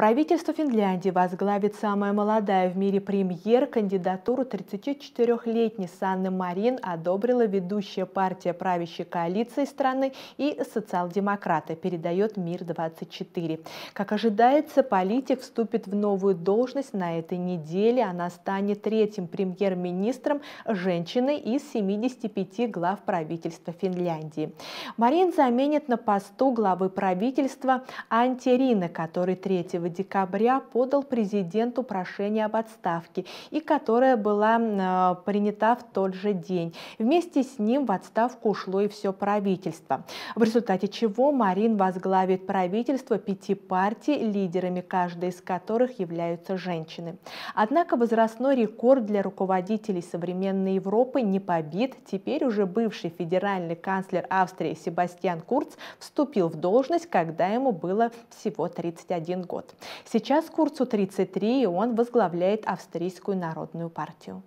Правительство Финляндии возглавит самая молодая в мире премьер. Кандидатуру 34-летней Санны Марин одобрила ведущая партия правящей коалиции страны и социал-демократы, передает «Мир-24». Как ожидается, политик вступит в новую должность на этой неделе. Она станет третьим премьер-министром женщины из 75 глав правительства Финляндии. Марин заменит на посту главы правительства Антерина, который 3 декабря подал президенту прошение об отставке и которая была э, принята в тот же день. Вместе с ним в отставку ушло и все правительство, в результате чего Марин возглавит правительство пяти партий, лидерами каждой из которых являются женщины. Однако возрастной рекорд для руководителей современной Европы не побит. Теперь уже бывший федеральный канцлер Австрии Себастьян Курц вступил в должность, когда ему было всего 31 год. Сейчас Курцу 33, и он возглавляет Австрийскую народную партию.